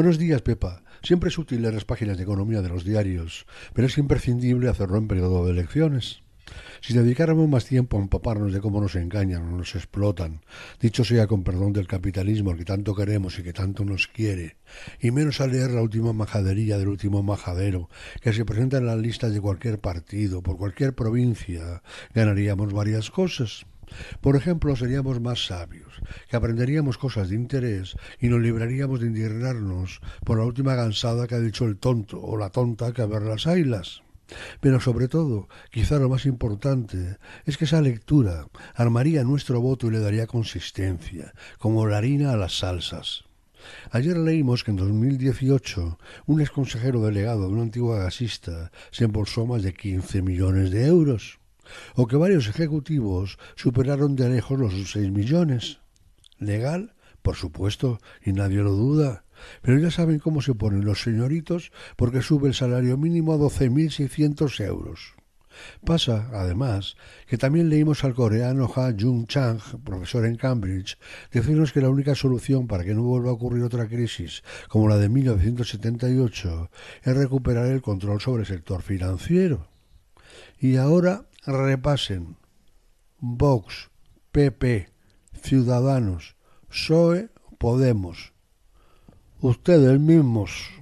Buenos días, Pepa. Siempre es útil leer las páginas de economía de los diarios, pero es imprescindible hacerlo en periodo de elecciones. Si dedicáramos más tiempo a empaparnos de cómo nos engañan o nos explotan, dicho sea con perdón del capitalismo que tanto queremos y que tanto nos quiere, y menos a leer la última majadería del último majadero que se presenta en las listas de cualquier partido, por cualquier provincia, ganaríamos varias cosas. Por ejemplo, seríamos más sabios, que aprenderíamos cosas de interés y nos libraríamos de indignarnos por la última gansada que ha dicho el tonto o la tonta que ver las ailas. Pero sobre todo, quizá lo más importante, es que esa lectura armaría nuestro voto y le daría consistencia, como la harina a las salsas. Ayer leímos que en 2018 un exconsejero delegado de una antigua gasista se embolsó más de 15 millones de euros o que varios ejecutivos superaron de lejos los 6 millones. Legal, por supuesto, y nadie lo duda. Pero ya saben cómo se ponen los señoritos porque sube el salario mínimo a 12.600 euros. Pasa, además, que también leímos al coreano Ha Jung Chang, profesor en Cambridge, decirnos que la única solución para que no vuelva a ocurrir otra crisis como la de 1978 es recuperar el control sobre el sector financiero. Y ahora repasen. Vox, PP, Ciudadanos, PSOE, Podemos. Ustedes mismos